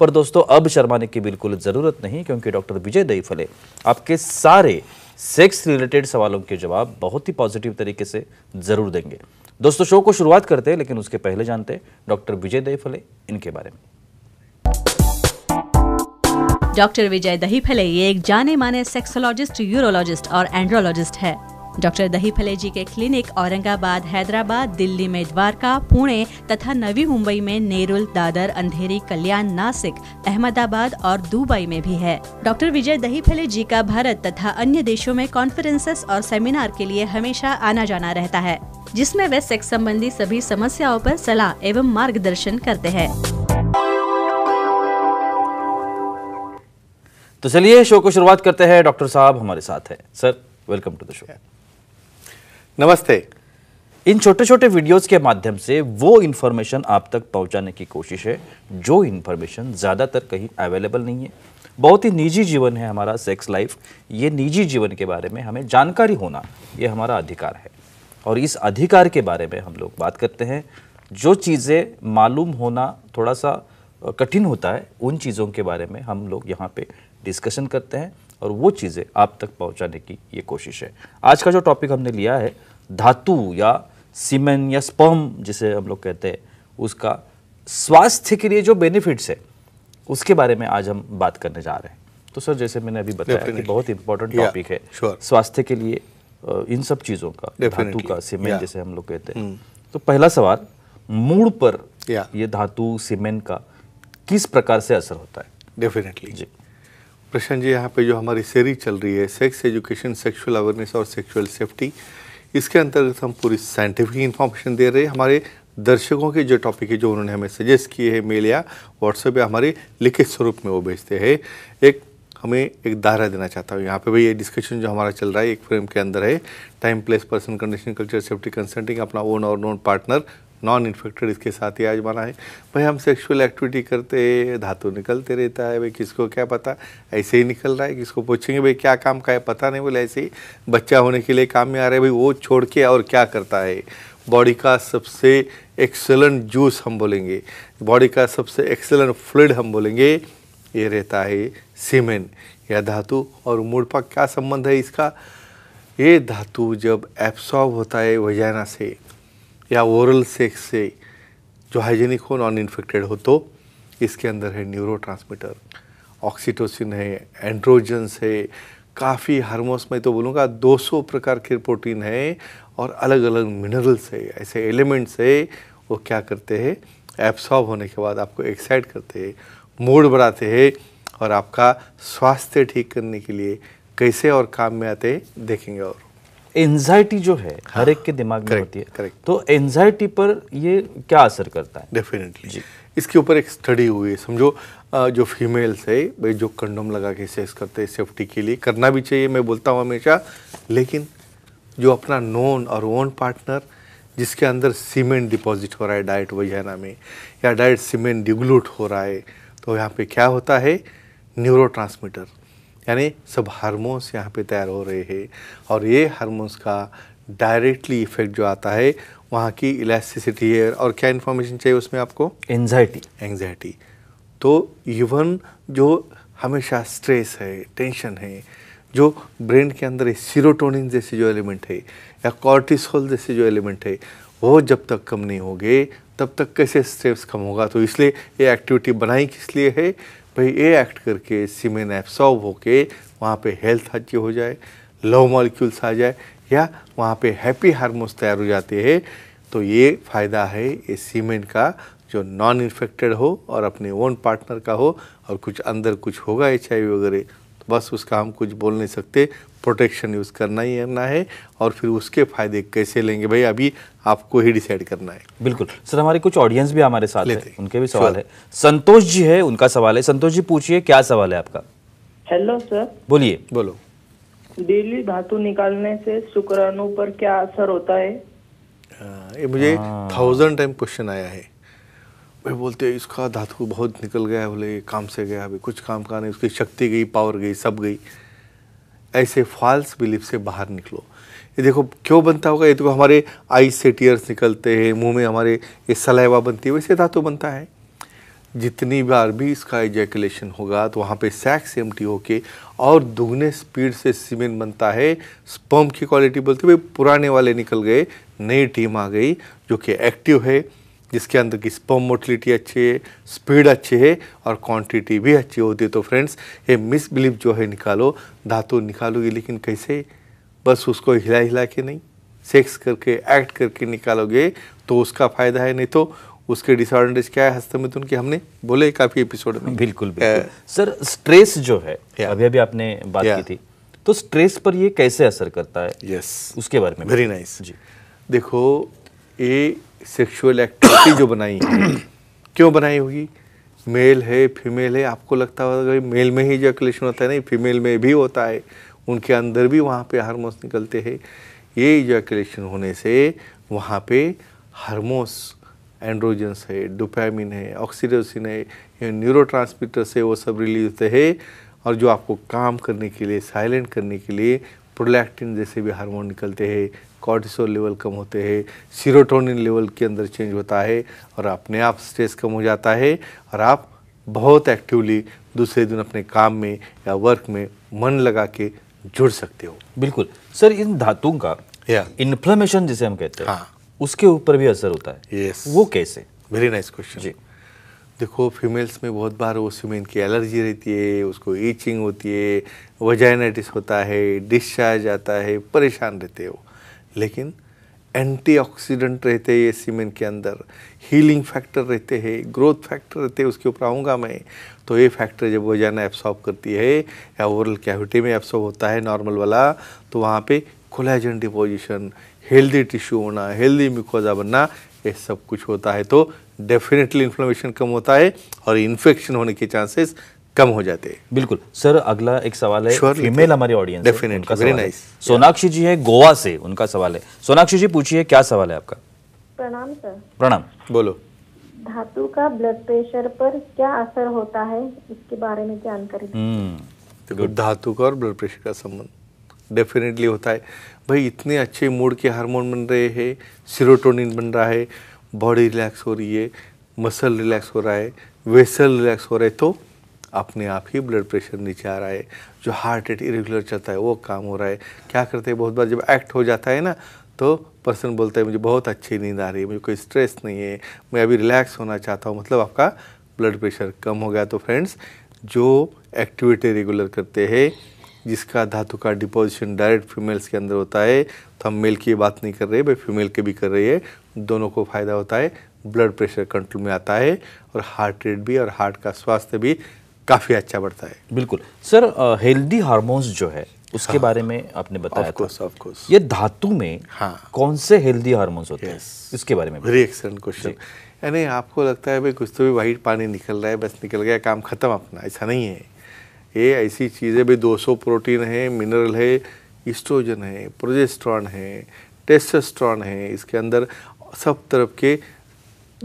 पर दोस्तों अब शर्माने की बिल्कुल ज़रूरत नहीं क्योंकि डॉक्टर विजय दई फले आपके सारे सेक्स रिलेटेड सवालों के जवाब बहुत ही पॉजिटिव तरीके से ज़रूर देंगे दोस्तों शो को शुरुआत करते हैं लेकिन उसके पहले जानते हैं डॉक्टर विजय दई फले इनके बारे में डॉक्टर विजय दही फले ये एक जाने माने सेक्सोलॉजिस्ट यूरोलॉजिस्ट और एंड्रोलॉजिस्ट है डॉक्टर दही फले जी के क्लिनिक औरंगाबाद हैदराबाद दिल्ली में द्वारका पुणे तथा नवी मुंबई में नेरुल दादर अंधेरी कल्याण नासिक अहमदाबाद और दुबई में भी है डॉक्टर विजय दही फले जी का भारत तथा अन्य देशों में कॉन्फ्रेंसेस और सेमिनार के लिए हमेशा आना जाना रहता है जिसमें वे सेक्स संबंधी सभी समस्याओं पर सलाह एवं मार्गदर्शन करते हैं तो चलिए शो को शुरुआत करते हैं डॉक्टर साहब हमारे साथ हैं sir welcome to the show नमस्ते इन छोटे छोटे वीडियोस के माध्यम से वो इन्फॉर्मेशन आप तक पहुंचाने की कोशिश है जो इन्फॉर्मेशन ज़्यादातर कहीं अवेलेबल नहीं है बहुत ही निजी जीवन है हमारा सेक्स लाइफ ये निजी जीवन के बारे में हमें जानकारी होना ये हमारा अधिकार है और इस अधिकार के बारे में हम लोग बात करते हैं जो चीज़ें मालूम होना थोड़ा सा कठिन होता है उन चीज़ों के बारे में हम लोग यहाँ पे डिस्कशन करते हैं और वो चीज़ें आप तक पहुंचाने की ये कोशिश है आज का जो टॉपिक हमने लिया है धातु या सीमेन या स्पर्म जिसे हम लोग कहते हैं उसका स्वास्थ्य के लिए जो बेनिफिट्स है उसके बारे में आज हम बात करने जा रहे हैं तो सर जैसे मैंने अभी बताया कि बहुत इंपॉर्टेंट टॉपिक है स्वास्थ्य के लिए इन सब चीज़ों का धातु का सीमेंट जैसे हम लोग कहते हैं hmm. तो पहला सवाल मूड पर ये धातु सीमेंट का किस प्रकार से असर होता है डेफिनेटली जी प्रशांत जी यहाँ पे जो हमारी सीरीज चल रही है सेक्स एजुकेशन सेक्सुअल अवेयरनेस और सेक्सुअल सेफ्टी इसके अंतर्गत हम पूरी साइंटिफिक इन्फॉर्मेशन दे रहे हैं हमारे दर्शकों के जो टॉपिक है जो उन्होंने हमें सजेस्ट किए हैं मेल या व्हाट्सएप या हमारे लिखित स्वरूप में वो भेजते हैं एक हमें एक दायरा देना चाहता हूँ यहाँ पे भाई ये डिस्कशन जो हमारा चल रहा है एक फ्रेम के अंदर है time place person condition culture safety consulting अपना ओन और नोन पार्टनर नॉन इन्फेक्टेड इसके साथ ही आजमाना है भाई हम सेक्सुअल एक्टिविटी करते धातु निकलते रहता है भाई किसको क्या पता ऐसे ही निकल रहा है किसको पूछेंगे भाई क्या काम का है पता नहीं बोले ऐसे ही बच्चा होने के लिए काम में आ रहा है भाई वो छोड़ के और क्या करता है बॉडी का सबसे एक्सेलेंट जूस हम बोलेंगे बॉडी का सबसे एक्सेलेंट फ्लूड हम बोलेंगे ये रहता है सीमेंट या धातु और मूड क्या संबंध है इसका ये धातु जब एब्सॉर्ब होता है वजाना से या ओरल सेक्स से जो हाइजेनिक हो नॉन इन्फेक्टेड हो तो इसके अंदर है न्यूरो ऑक्सीटोसिन है एंड्रोजन्स है काफ़ी हार्मोस में तो बोलूँगा 200 प्रकार के प्रोटीन है और अलग अलग मिनरल्स है ऐसे एलिमेंट्स है वो क्या करते हैं एब्सॉर्ब होने के बाद आपको एक्साइट करते हैं मूड बढ़ाते हैं और आपका स्वास्थ्य ठीक करने के लिए कैसे और काम में आते हैं देखेंगे और एंजाइटी जो है हाँ, हर एक के दिमाग में होती है करेक्ट तो एनजाइटी पर ये क्या असर करता है डेफिनेटली इसके ऊपर एक स्टडी हुई है समझो जो फीमेल्स है भाई जो कंडोम लगा के सेक्स करते हैं सेफ्टी के लिए करना भी चाहिए मैं बोलता हूँ हमेशा लेकिन जो अपना नोन और ओन पार्टनर जिसके अंदर सीमेंट डिपॉजिट हो रहा है डाइट वजहना में या डाइट सीमेंट डिग्लूट हो रहा है तो यहाँ पे क्या होता है न्यूरो यानी सब हारमोन्स यहाँ पे तैयार हो रहे हैं और ये हारमोन्स का डायरेक्टली इफेक्ट जो आता है वहाँ की इलास्टिसिटी है और क्या इन्फॉर्मेशन चाहिए उसमें आपको एंजाइटी एंजाइटी तो इवन जो हमेशा स्ट्रेस है टेंशन है जो ब्रेन के अंदर सीरोटोनिन जैसे जो एलिमेंट है या कॉर्टिसोल जैसे जो एलिमेंट है वो जब तक कम नहीं होंगे तब तक कैसे स्ट्रेस कम होगा तो इसलिए ये एक्टिविटी बनाई किस लिए है भाई ये एक्ट करके सीमेन एब्सॉर्व होके वहाँ पे हेल्थ अच्छी हो जाए लव मॉलिक्यूल्स आ जाए या वहाँ पे हैप्पी हार्मोन्स तैयार हो जाते हैं तो ये फ़ायदा है ये सीमेंट का जो नॉन इन्फेक्टेड हो और अपने ओन पार्टनर का हो और कुछ अंदर कुछ होगा एच वगैरह तो बस उसका हम कुछ बोल नहीं सकते प्रोटेक्शन यूज़ करना ही करना है और फिर उसके फ़ायदे कैसे लेंगे भाई अभी आपको ही डिसाइड करना है बिल्कुल सर हमारे कुछ ऑडियंस भी हमारे साथ हैं उनके भी सवाल है संतोष जी है उनका सवाल है संतोष जी पूछिए क्या सवाल है आपका हेलो सर बोलिए बोलो डेली धातु निकालने से शुक्राणु पर क्या असर होता है आ, ये मुझे थाउजेंड टाइम क्वेश्चन आया है वे बोलते हैं इसका धातु बहुत निकल गया बोले काम से गया अभी कुछ काम का नहीं उसकी शक्ति गई पावर गई सब गई ऐसे फॉल्स बिलीफ से बाहर निकलो ये देखो क्यों बनता होगा ये देखो तो हमारे आई से टीयर्स निकलते हैं मुंह में हमारे ये सलाइवा बनती है वैसे धातु बनता है जितनी बार भी इसका एजैकुलेशन होगा तो वहाँ पे सैक्स एम टी होके और दुगने स्पीड से सीमेंट बनता है स्पम्प की क्वालिटी बोलते भाई पुराने वाले निकल गए नई टीम आ गई जो कि एक्टिव है जिसके अंदर की स्पम मोटिलिटी अच्छी है स्पीड अच्छी है और क्वांटिटी भी अच्छी होती है तो फ्रेंड्स ये मिसबिलीव जो है निकालो धातु निकालोगे लेकिन कैसे बस उसको हिला हिला के नहीं सेक्स करके एक्ट करके निकालोगे तो उसका फ़ायदा है नहीं तो उसके डिसडवाटेज क्या है हस्तमिथुन की हमने बोले काफ़ी एपिसोड में बिल्कुल, बिल्कुल। सर स्ट्रेस जो है अभी अभी आपने बात की थी तो स्ट्रेस पर ये कैसे असर करता है यस yes. उसके बारे में वेरी नाइस nice. जी देखो ये सेक्सुअल एक्टिविटी जो बनाई है क्यों बनाई होगी मेल है फीमेल है आपको लगता होगा मेल में ही जो एक्लेशन होता है नहीं फीमेल में भी होता है उनके अंदर भी वहाँ पे हार्मोन्स निकलते हैं ये एक्लेशन होने से वहाँ पे हार्मोन्स एंड्रोजेंस है डोपामिन है ऑक्सीडोसिन है न्यूरो है वो सब रिलीज होते हैं और जो आपको काम करने के लिए साइलेंट करने के लिए प्रोलैक्टिन जैसे भी हार्मोन निकलते हैं कॉर्टिसोल लेवल कम होते हैं सीरोटोनिन लेवल के अंदर चेंज होता है और अपने आप स्ट्रेस कम हो जाता है और आप बहुत एक्टिवली दूसरे दिन अपने काम में या वर्क में मन लगा के जुड़ सकते हो बिल्कुल सर इन धातुओं का या इन्फ्लेमेशन जिसे हम कहते हैं हाँ। उसके ऊपर भी असर होता है वो कैसे वेरी नाइस क्वेश्चन जी देखो फीमेल्स में बहुत बार वो सीमेंट की एलर्जी रहती है उसको ईचिंग होती है वजाइनाइटिस होता है डिस्चार्ज आता है परेशान रहते हो लेकिन एंटीऑक्सीडेंट रहते हैं ये सीमेन के अंदर हीलिंग फैक्टर रहते हैं ग्रोथ फैक्टर रहते हैं उसके ऊपर आऊँगा मैं तो ये फैक्टर जब वो जाना एब्सॉर्ब करती है या ओवरल कैविटी में एब्सॉर्ब होता है नॉर्मल वाला तो वहाँ पे कोलेजन डिपोजिशन हेल्दी टिश्यू होना हेल्दी मिकोजा बनना ये सब कुछ होता है तो डेफिनेटली इन्फ्लोमेशन कम होता है और इन्फेक्शन होने के चांसेस कम हो जाते हैं बिल्कुल सर अगला एक सवाल है sure, फीमेल हमारी audience definitely very nice Sonakshi ji है गोवा से उनका सवाल है सोनाक्षी जी पूछिए क्या सवाल है आपका प्रणाम सर प्रणाम बोलो धातु का ब्लड प्रेशर पर क्या असर होता है इसके बारे में जानकारी देखो हम्म। तो धातु का और ब्लड प्रेशर का संबंध डेफिनेटली होता है भाई इतने अच्छे मूड के हार्मोन बन रहे हैं सीरोटोनिन बन रहा है बॉडी रिलैक्स हो रही है मसल रिलैक्स हो रहा है वेसल रिलैक्स हो रहे तो अपने आप ही ब्लड प्रेशर नीचे आ रहा है जो हार्ट रेट इरेगुलर चलता है वो काम हो रहा है क्या करते हैं बहुत बार जब एक्ट हो जाता है ना तो पर्सन बोलता है मुझे बहुत अच्छी नींद आ रही है मुझे कोई स्ट्रेस नहीं है मैं अभी रिलैक्स होना चाहता हूँ मतलब आपका ब्लड प्रेशर कम हो गया तो फ्रेंड्स जो एक्टिविटी रेगुलर करते हैं जिसका धातु का डिपोजिशन डायरेक्ट फीमेल्स के अंदर होता है तो हम मेल की बात नहीं कर रहे भाई फीमेल के भी कर रही है दोनों को फ़ायदा होता है ब्लड प्रेशर कंट्रोल में आता है और हार्ट रेट भी और हार्ट का स्वास्थ्य भी काफ़ी अच्छा बढ़ता है बिल्कुल सर हेल्दी हार्मोन्स जो है उसके हाँ, बारे में आपने बताया of course, of course. ये धातु में हाँ, कौन से हेल्दी हार्मोन्स होते yes. हैं इसके बारे में वेरी एक्सलेंट क्वेश्चन यानी आपको लगता है भाई कुछ तो भी वाइट पानी निकल रहा है बस निकल गया काम खत्म अपना ऐसा नहीं है ये ऐसी चीज़ें भी 200 प्रोटीन है मिनरल है इस्ट्रोजन है प्रोजेस्ट्रॉन है टेस्टोस्ट्रॉन है इसके अंदर सब तरफ के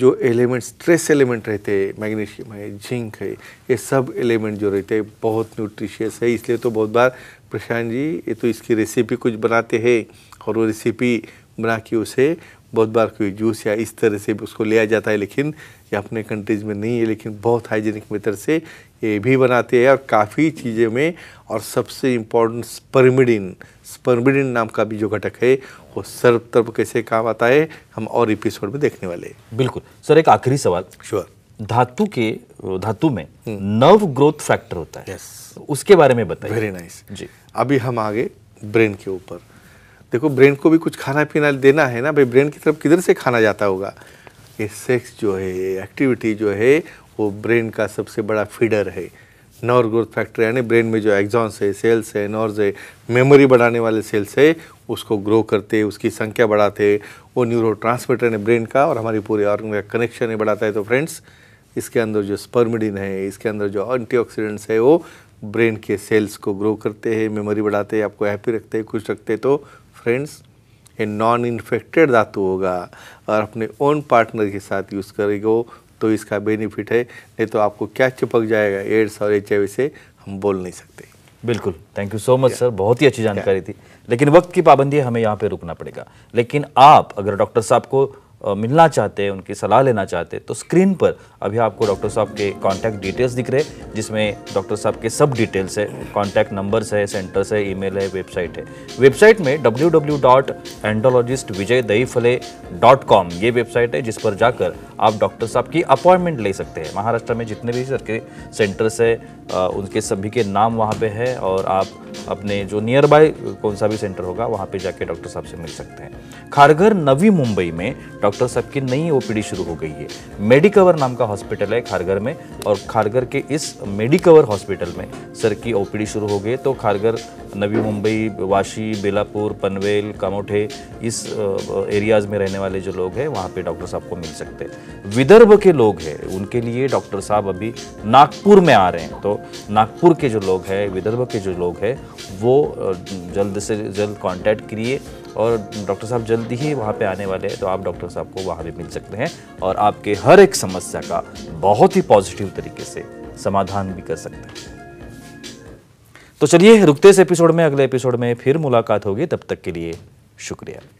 जो एलिमेंट स्ट्रेस एलिमेंट रहते हैं मैग्नीशियम है जिंक है ये सब एलिमेंट जो रहते हैं बहुत न्यूट्रिशियस है इसलिए तो बहुत बार प्रशांत जी ये तो इसकी रेसिपी कुछ बनाते हैं और वो रेसिपी बना के उसे बहुत बार कोई जूस या इस तरह से उसको लिया जाता है लेकिन ये अपने कंट्रीज़ में नहीं है लेकिन बहुत हाइजीनिक मेथड से ये भी बनाते हैं और काफ़ी चीज़ें में और सबसे इम्पोर्टेंट स्पर्मिडिन स्पर्मिडिन नाम का भी जो घटक है वो सर्व तरफ कैसे काम आता है हम और एपिसोड में देखने वाले हैं बिल्कुल सर एक आखिरी सवाल श्योर धातु के धातु में हम्म। नर्व ग्रोथ फैक्टर होता है yes. उसके बारे में बताइए वेरी नाइस nice. जी अभी हम आगे ब्रेन के ऊपर देखो ब्रेन को भी कुछ खाना पीना देना है ना भाई ब्रेन की तरफ किधर से खाना जाता होगा ये सेक्स जो है एक्टिविटी जो है वो ब्रेन का सबसे बड़ा फीडर है नॉर ग्रोथ फैक्टर यानी ब्रेन में जो एग्जॉन्स है सेल्स है नॉर्ज है मेमोरी बढ़ाने वाले सेल्स है उसको ग्रो करते उसकी संख्या बढ़ाते वो न्यूरो ट्रांसमीटर है ब्रेन का और हमारी पूरे ऑर्गन का कनेक्शन है बढ़ाता है तो फ्रेंड्स इसके अंदर जो स्पर्मिडिन है इसके अंदर जो एंटीऑक्सीडेंट्स है वो ब्रेन के सेल्स को ग्रो करते हैं मेमोरी बढ़ाते हैं आपको हैप्पी रखते हैं खुश रखते हैं तो फ्रेंड्स ये नॉन इन्फेक्टेड धातु होगा और अपने ओन पार्टनर के साथ यूज़ करेगा तो इसका बेनिफिट है नहीं तो आपको क्या चिपक जाएगा एड्स और एच से हम बोल नहीं सकते बिल्कुल thank you so much sir बहुत ही अच्छी जानकारी थी लेकिन वक्त की पाबंदी हमें यहाँ पे रुकना पड़ेगा लेकिन आप अगर डॉक्टर साहब को मिलना चाहते हैं उनकी सलाह लेना चाहते हैं तो स्क्रीन पर अभी आपको डॉक्टर साहब के कांटेक्ट डिटेल्स दिख रहे जिसमें डॉक्टर साहब के सब डिटेल्स है कांटेक्ट नंबर्स है सेंटर्स है ईमेल है वेबसाइट है वेबसाइट में W W dot andrologist Vijay Dahiphale dot com ये वेबसाइट है जिस पर जाकर आप डॉक्टर साहब की अपॉइंटमेंट ले सकते हैं महाराष्ट्र में जितने भी सर के सेंटर्स है उनके सभी के नाम वहाँ पर है और आप अपने जो नियर बाय कौन सा भी सेंटर होगा वहाँ पर जाके डॉक्टर साहब से मिल सकते हैं खारघर नवी मुंबई में डॉक्टर साहब की नई ओ शुरू हो गई है मेडिकवर नाम का हॉस्पिटल है खारगर में और खारगर के इस मेडिकवर हॉस्पिटल में सर की ओ शुरू हो गई तो खारगर नवी मुंबई वाशी बेलापुर पनवेल कामोठे इस एरियाज़ में रहने वाले जो लोग हैं वहाँ पे डॉक्टर साहब को मिल सकते हैं विदर्भ के लोग हैं उनके लिए डॉक्टर साहब अभी नागपुर में आ रहे हैं तो नागपुर के जो लोग हैं विदर्भ के जो लोग हैं वो जल्द से जल्द कॉन्टैक्ट करिए और डॉक्टर साहब जल्दी ही वहाँ पे आने वाले हैं तो आप डॉक्टर साहब को वहाँ भी मिल सकते हैं और आपके हर एक समस्या का बहुत ही पॉजिटिव तरीके से समाधान भी कर सकते हैं तो चलिए रुकते इस एपिसोड में अगले एपिसोड में फिर मुलाकात होगी तब तक के लिए शुक्रिया